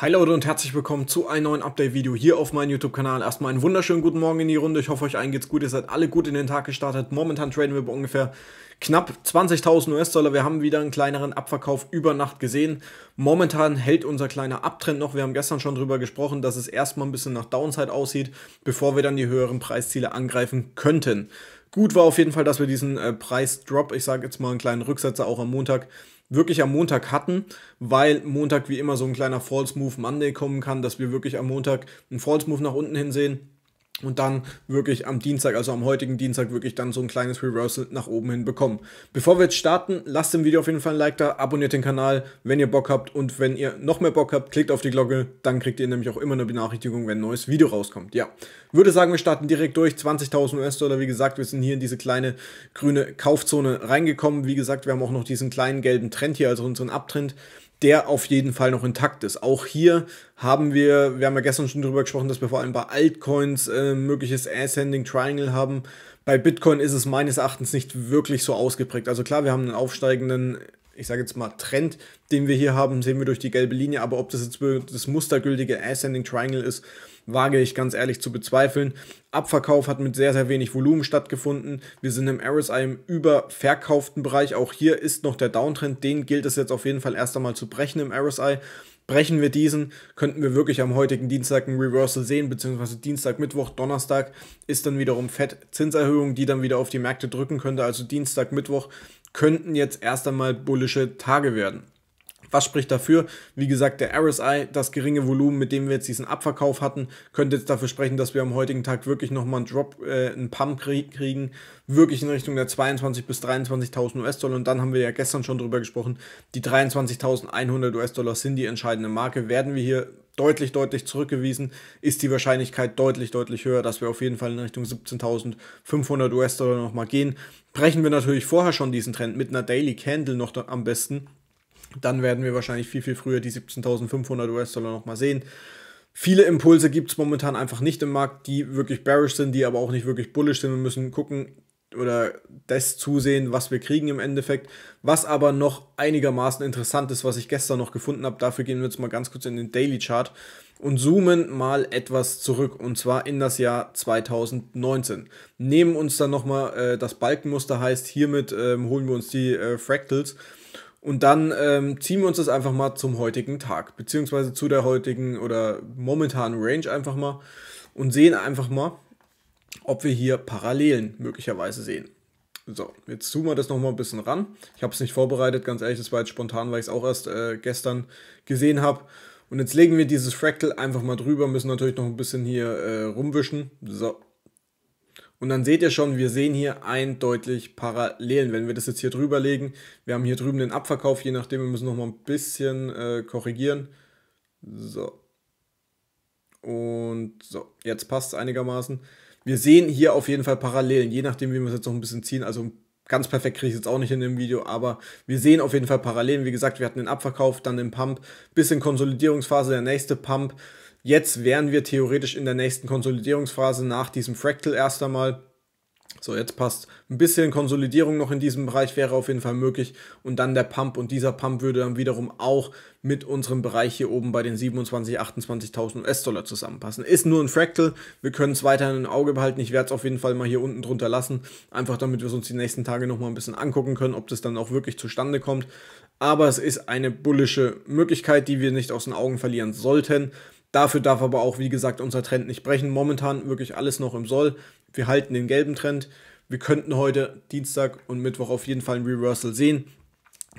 Hi Leute und herzlich willkommen zu einem neuen Update-Video hier auf meinem YouTube-Kanal. Erstmal einen wunderschönen guten Morgen in die Runde. Ich hoffe, euch allen geht's gut. Ihr seid alle gut in den Tag gestartet. Momentan traden wir bei ungefähr knapp 20.000 US-Dollar. Wir haben wieder einen kleineren Abverkauf über Nacht gesehen. Momentan hält unser kleiner Abtrend noch. Wir haben gestern schon drüber gesprochen, dass es erstmal ein bisschen nach Downside aussieht, bevor wir dann die höheren Preisziele angreifen könnten. Gut war auf jeden Fall, dass wir diesen äh, Preisdrop, ich sage jetzt mal einen kleinen Rücksetzer auch am Montag, wirklich am Montag hatten, weil Montag wie immer so ein kleiner False Move Monday kommen kann, dass wir wirklich am Montag einen False Move nach unten hin sehen und dann wirklich am Dienstag, also am heutigen Dienstag, wirklich dann so ein kleines Reversal nach oben hin bekommen. Bevor wir jetzt starten, lasst dem Video auf jeden Fall ein Like da, abonniert den Kanal, wenn ihr Bock habt und wenn ihr noch mehr Bock habt, klickt auf die Glocke, dann kriegt ihr nämlich auch immer eine Benachrichtigung, wenn ein neues Video rauskommt. Ja, würde sagen, wir starten direkt durch, 20.000 US-Dollar, wie gesagt, wir sind hier in diese kleine grüne Kaufzone reingekommen. Wie gesagt, wir haben auch noch diesen kleinen gelben Trend hier, also unseren Abtrend der auf jeden Fall noch intakt ist. Auch hier haben wir, wir haben ja gestern schon drüber gesprochen, dass wir vor allem bei Altcoins äh, mögliches Ascending Triangle haben. Bei Bitcoin ist es meines Erachtens nicht wirklich so ausgeprägt. Also klar, wir haben einen aufsteigenden ich sage jetzt mal, Trend, den wir hier haben, sehen wir durch die gelbe Linie. Aber ob das jetzt das mustergültige Ascending Triangle ist, wage ich ganz ehrlich zu bezweifeln. Abverkauf hat mit sehr, sehr wenig Volumen stattgefunden. Wir sind im RSI im überverkauften Bereich. Auch hier ist noch der Downtrend. Den gilt es jetzt auf jeden Fall erst einmal zu brechen im RSI. Brechen wir diesen, könnten wir wirklich am heutigen Dienstag ein Reversal sehen, beziehungsweise Dienstag, Mittwoch, Donnerstag ist dann wiederum Fett Zinserhöhung, die dann wieder auf die Märkte drücken könnte. Also Dienstag, Mittwoch könnten jetzt erst einmal bullische Tage werden. Was spricht dafür? Wie gesagt, der RSI, das geringe Volumen, mit dem wir jetzt diesen Abverkauf hatten, könnte jetzt dafür sprechen, dass wir am heutigen Tag wirklich nochmal einen Drop, äh, einen Pump kriegen, wirklich in Richtung der 22.000 bis 23.000 US-Dollar. Und dann haben wir ja gestern schon drüber gesprochen, die 23.100 US-Dollar sind die entscheidende Marke. Werden wir hier deutlich, deutlich zurückgewiesen, ist die Wahrscheinlichkeit deutlich, deutlich höher, dass wir auf jeden Fall in Richtung 17.500 US-Dollar nochmal gehen. Brechen wir natürlich vorher schon diesen Trend mit einer Daily Candle noch am besten dann werden wir wahrscheinlich viel, viel früher die 17.500 US-Dollar nochmal sehen. Viele Impulse gibt es momentan einfach nicht im Markt, die wirklich bearish sind, die aber auch nicht wirklich bullish sind. Wir müssen gucken oder das zusehen, was wir kriegen im Endeffekt. Was aber noch einigermaßen interessant ist, was ich gestern noch gefunden habe, dafür gehen wir jetzt mal ganz kurz in den Daily Chart und zoomen mal etwas zurück und zwar in das Jahr 2019. Nehmen uns dann nochmal äh, das Balkenmuster heißt, hiermit äh, holen wir uns die äh, Fractals und dann ähm, ziehen wir uns das einfach mal zum heutigen Tag, beziehungsweise zu der heutigen oder momentanen Range einfach mal und sehen einfach mal, ob wir hier Parallelen möglicherweise sehen. So, jetzt zoomen wir das nochmal ein bisschen ran. Ich habe es nicht vorbereitet, ganz ehrlich, das war jetzt spontan, weil ich es auch erst äh, gestern gesehen habe. Und jetzt legen wir dieses Fractal einfach mal drüber, müssen natürlich noch ein bisschen hier äh, rumwischen. So, und dann seht ihr schon, wir sehen hier eindeutig Parallelen. Wenn wir das jetzt hier drüber legen, wir haben hier drüben den Abverkauf, je nachdem, wir müssen nochmal ein bisschen äh, korrigieren. So. Und so, jetzt passt es einigermaßen. Wir sehen hier auf jeden Fall Parallelen, je nachdem, wie wir es jetzt noch ein bisschen ziehen. Also ganz perfekt kriege ich es jetzt auch nicht in dem Video, aber wir sehen auf jeden Fall Parallelen. Wie gesagt, wir hatten den Abverkauf, dann den Pump, bisschen Konsolidierungsphase, der nächste Pump. Jetzt wären wir theoretisch in der nächsten Konsolidierungsphase nach diesem Fractal erst einmal. So, jetzt passt ein bisschen Konsolidierung noch in diesem Bereich, wäre auf jeden Fall möglich. Und dann der Pump und dieser Pump würde dann wiederum auch mit unserem Bereich hier oben bei den 27.000, 28.000 US-Dollar zusammenpassen. Ist nur ein Fractal, wir können es weiterhin im Auge behalten. Ich werde es auf jeden Fall mal hier unten drunter lassen, einfach damit wir es uns die nächsten Tage nochmal ein bisschen angucken können, ob das dann auch wirklich zustande kommt. Aber es ist eine bullische Möglichkeit, die wir nicht aus den Augen verlieren sollten. Dafür darf aber auch, wie gesagt, unser Trend nicht brechen. Momentan wirklich alles noch im Soll. Wir halten den gelben Trend. Wir könnten heute Dienstag und Mittwoch auf jeden Fall ein Reversal sehen,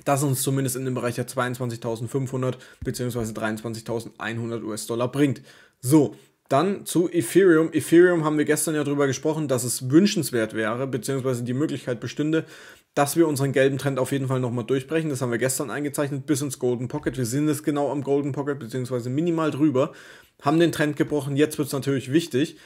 das uns zumindest in den Bereich der 22.500 bzw. 23.100 US-Dollar bringt. So, dann zu Ethereum. Ethereum haben wir gestern ja darüber gesprochen, dass es wünschenswert wäre, bzw. die Möglichkeit bestünde, dass wir unseren gelben Trend auf jeden Fall nochmal durchbrechen. Das haben wir gestern eingezeichnet bis ins Golden Pocket. Wir sind es genau am Golden Pocket, beziehungsweise minimal drüber. Haben den Trend gebrochen. Jetzt wird es natürlich wichtig.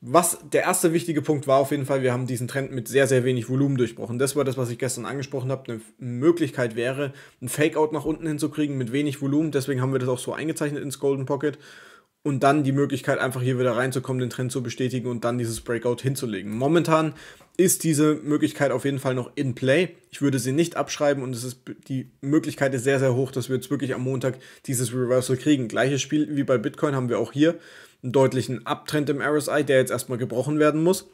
Was der erste wichtige Punkt war auf jeden Fall, wir haben diesen Trend mit sehr, sehr wenig Volumen durchbrochen. Das war das, was ich gestern angesprochen habe. Eine Möglichkeit wäre, ein Fakeout nach unten hinzukriegen mit wenig Volumen. Deswegen haben wir das auch so eingezeichnet ins Golden Pocket und dann die Möglichkeit, einfach hier wieder reinzukommen, den Trend zu bestätigen und dann dieses Breakout hinzulegen. Momentan ist diese Möglichkeit auf jeden Fall noch in play. Ich würde sie nicht abschreiben und es ist, die Möglichkeit ist sehr, sehr hoch, dass wir jetzt wirklich am Montag dieses Reversal kriegen. Gleiches Spiel wie bei Bitcoin haben wir auch hier einen deutlichen Abtrend im RSI, der jetzt erstmal gebrochen werden muss.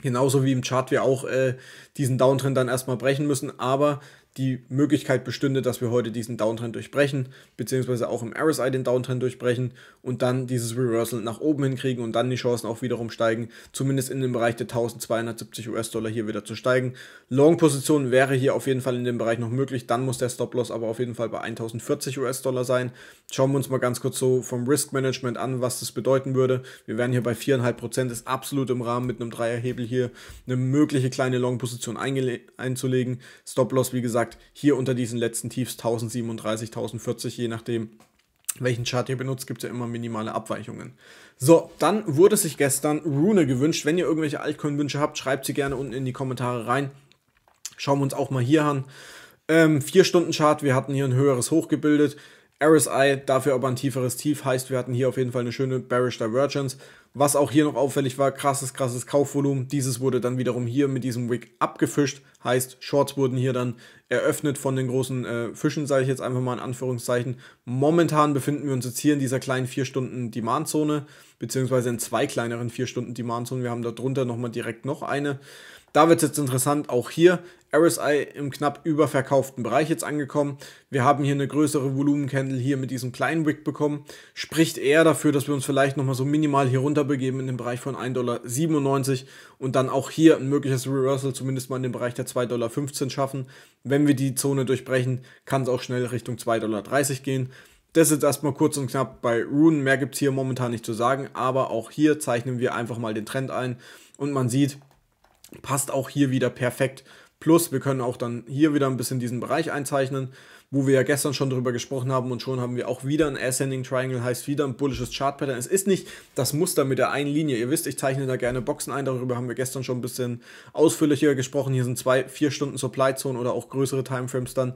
Genauso wie im Chart wir auch äh, diesen Downtrend dann erstmal brechen müssen, aber die Möglichkeit bestünde, dass wir heute diesen Downtrend durchbrechen, beziehungsweise auch im RSI den Downtrend durchbrechen und dann dieses Reversal nach oben hinkriegen und dann die Chancen auch wiederum steigen, zumindest in den Bereich der 1270 US-Dollar hier wieder zu steigen. Long-Position wäre hier auf jeden Fall in dem Bereich noch möglich, dann muss der Stop-Loss aber auf jeden Fall bei 1040 US-Dollar sein. Schauen wir uns mal ganz kurz so vom Risk-Management an, was das bedeuten würde. Wir wären hier bei 4,5%, ist absolut im Rahmen mit einem Dreierhebel hier eine mögliche kleine Long-Position einzulegen. Stop-Loss, wie gesagt, sagt, hier unter diesen letzten Tiefs 1037, 1040, je nachdem, welchen Chart ihr benutzt, gibt es ja immer minimale Abweichungen. So, dann wurde sich gestern Rune gewünscht. Wenn ihr irgendwelche Altcoin-Wünsche habt, schreibt sie gerne unten in die Kommentare rein. Schauen wir uns auch mal hier an. 4-Stunden-Chart, ähm, wir hatten hier ein höheres Hoch gebildet. RSI, dafür aber ein tieferes Tief, heißt, wir hatten hier auf jeden Fall eine schöne Bearish Divergence. Was auch hier noch auffällig war, krasses, krasses Kaufvolumen. Dieses wurde dann wiederum hier mit diesem Wick abgefischt, heißt, Shorts wurden hier dann eröffnet von den großen äh, Fischen, sage ich jetzt einfach mal in Anführungszeichen. Momentan befinden wir uns jetzt hier in dieser kleinen 4-Stunden-Demand-Zone, beziehungsweise in zwei kleineren 4-Stunden-Demand-Zonen. Wir haben darunter nochmal direkt noch eine. Da wird es jetzt interessant, auch hier RSI im knapp überverkauften Bereich jetzt angekommen. Wir haben hier eine größere Volumencandle hier mit diesem kleinen Wick bekommen. Spricht eher dafür, dass wir uns vielleicht nochmal so minimal hier runter begeben in den Bereich von 1,97 Dollar und dann auch hier ein mögliches Reversal zumindest mal in den Bereich der 2,15 Dollar schaffen. Wenn wir die Zone durchbrechen, kann es auch schnell Richtung 2,30 Dollar gehen. Das ist erstmal kurz und knapp bei Rune. Mehr gibt es hier momentan nicht zu sagen, aber auch hier zeichnen wir einfach mal den Trend ein und man sieht, passt auch hier wieder perfekt. Plus, wir können auch dann hier wieder ein bisschen diesen Bereich einzeichnen, wo wir ja gestern schon drüber gesprochen haben und schon haben wir auch wieder ein Ascending Triangle, heißt wieder ein bullisches Chart Pattern. Es ist nicht das Muster mit der einen Linie. Ihr wisst, ich zeichne da gerne Boxen ein, darüber haben wir gestern schon ein bisschen ausführlicher gesprochen. Hier sind zwei, vier Stunden Supply Zone oder auch größere Timeframes dann.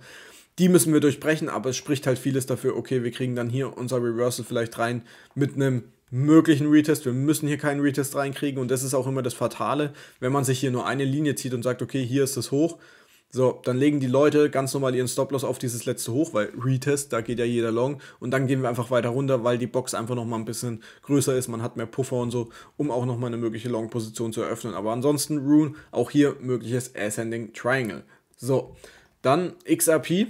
Die müssen wir durchbrechen, aber es spricht halt vieles dafür, okay, wir kriegen dann hier unser Reversal vielleicht rein mit einem möglichen Retest. Wir müssen hier keinen Retest reinkriegen und das ist auch immer das Fatale, wenn man sich hier nur eine Linie zieht und sagt, okay, hier ist das hoch. So, dann legen die Leute ganz normal ihren Stop-Loss auf dieses letzte hoch, weil Retest, da geht ja jeder long. Und dann gehen wir einfach weiter runter, weil die Box einfach nochmal ein bisschen größer ist. Man hat mehr Puffer und so, um auch nochmal eine mögliche Long-Position zu eröffnen. Aber ansonsten Rune, auch hier mögliches Ascending Triangle. So, dann XRP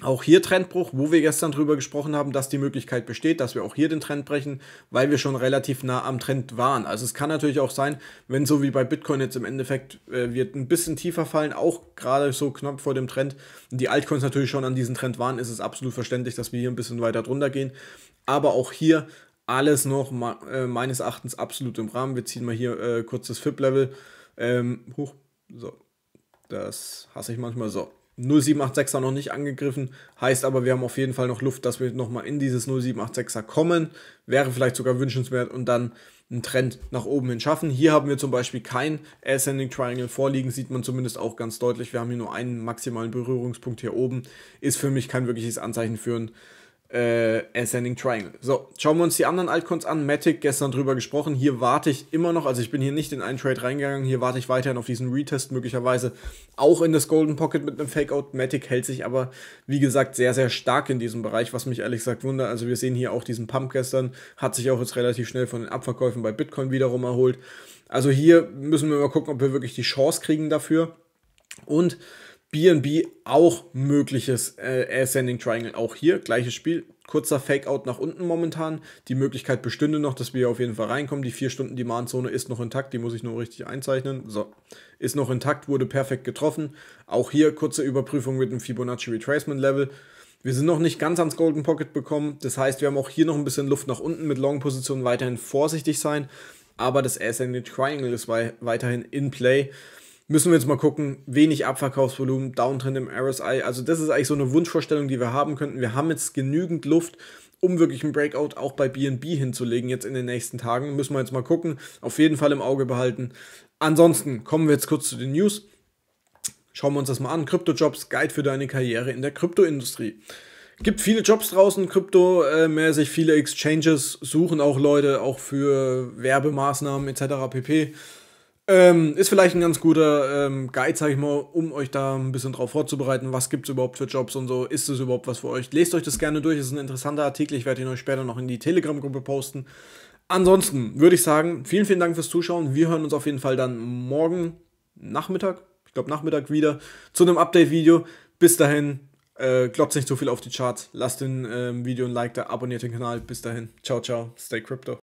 auch hier Trendbruch, wo wir gestern drüber gesprochen haben, dass die Möglichkeit besteht, dass wir auch hier den Trend brechen, weil wir schon relativ nah am Trend waren. Also es kann natürlich auch sein, wenn so wie bei Bitcoin jetzt im Endeffekt äh, wird ein bisschen tiefer fallen, auch gerade so knapp vor dem Trend. Die Altcoins natürlich schon an diesem Trend waren, ist es absolut verständlich, dass wir hier ein bisschen weiter drunter gehen. Aber auch hier alles noch äh, meines Erachtens absolut im Rahmen. Wir ziehen mal hier äh, kurz das FIP-Level ähm, hoch. So, das hasse ich manchmal so. 0786er noch nicht angegriffen, heißt aber, wir haben auf jeden Fall noch Luft, dass wir nochmal in dieses 0786er kommen. Wäre vielleicht sogar wünschenswert und dann einen Trend nach oben hin schaffen. Hier haben wir zum Beispiel kein Ascending Triangle vorliegen, sieht man zumindest auch ganz deutlich. Wir haben hier nur einen maximalen Berührungspunkt hier oben. Ist für mich kein wirkliches Anzeichen für ein äh, Ascending Triangle. So, schauen wir uns die anderen Altcoins an. Matic, gestern drüber gesprochen. Hier warte ich immer noch, also ich bin hier nicht in einen Trade reingegangen. Hier warte ich weiterhin auf diesen Retest, möglicherweise auch in das Golden Pocket mit einem Fakeout. Matic hält sich aber, wie gesagt, sehr, sehr stark in diesem Bereich, was mich ehrlich gesagt wundert. Also wir sehen hier auch diesen Pump gestern, hat sich auch jetzt relativ schnell von den Abverkäufen bei Bitcoin wiederum erholt. Also hier müssen wir mal gucken, ob wir wirklich die Chance kriegen dafür. Und BNB auch mögliches äh, Ascending Triangle. Auch hier gleiches Spiel. Kurzer Fakeout nach unten momentan. Die Möglichkeit bestünde noch, dass wir auf jeden Fall reinkommen. Die 4-Stunden-Demand-Zone ist noch intakt. Die muss ich nur richtig einzeichnen. So, ist noch intakt, wurde perfekt getroffen. Auch hier kurze Überprüfung mit dem Fibonacci Retracement Level. Wir sind noch nicht ganz ans Golden Pocket bekommen. Das heißt, wir haben auch hier noch ein bisschen Luft nach unten. Mit Long-Positionen weiterhin vorsichtig sein. Aber das Ascending Triangle ist weiterhin in Play müssen wir jetzt mal gucken, wenig Abverkaufsvolumen, Downtrend im RSI. Also das ist eigentlich so eine Wunschvorstellung, die wir haben könnten. Wir haben jetzt genügend Luft, um wirklich einen Breakout auch bei BNB hinzulegen jetzt in den nächsten Tagen. Müssen wir jetzt mal gucken. Auf jeden Fall im Auge behalten. Ansonsten kommen wir jetzt kurz zu den News. Schauen wir uns das mal an. Kryptojobs, Guide für deine Karriere in der Kryptoindustrie. Gibt viele Jobs draußen, kryptomäßig, viele Exchanges suchen auch Leute, auch für Werbemaßnahmen etc. pp. Ähm, ist vielleicht ein ganz guter ähm, Guide, sage ich mal, um euch da ein bisschen drauf vorzubereiten. Was gibt es überhaupt für Jobs und so? Ist es überhaupt was für euch? Lest euch das gerne durch. Es ist ein interessanter Artikel. Ich werde ihn euch später noch in die Telegram-Gruppe posten. Ansonsten würde ich sagen, vielen, vielen Dank fürs Zuschauen. Wir hören uns auf jeden Fall dann morgen Nachmittag, ich glaube Nachmittag wieder, zu einem Update-Video. Bis dahin, äh, glotzt nicht so viel auf die Charts. Lasst dem ähm, Video ein Like da, abonniert den Kanal. Bis dahin, ciao, ciao, stay crypto.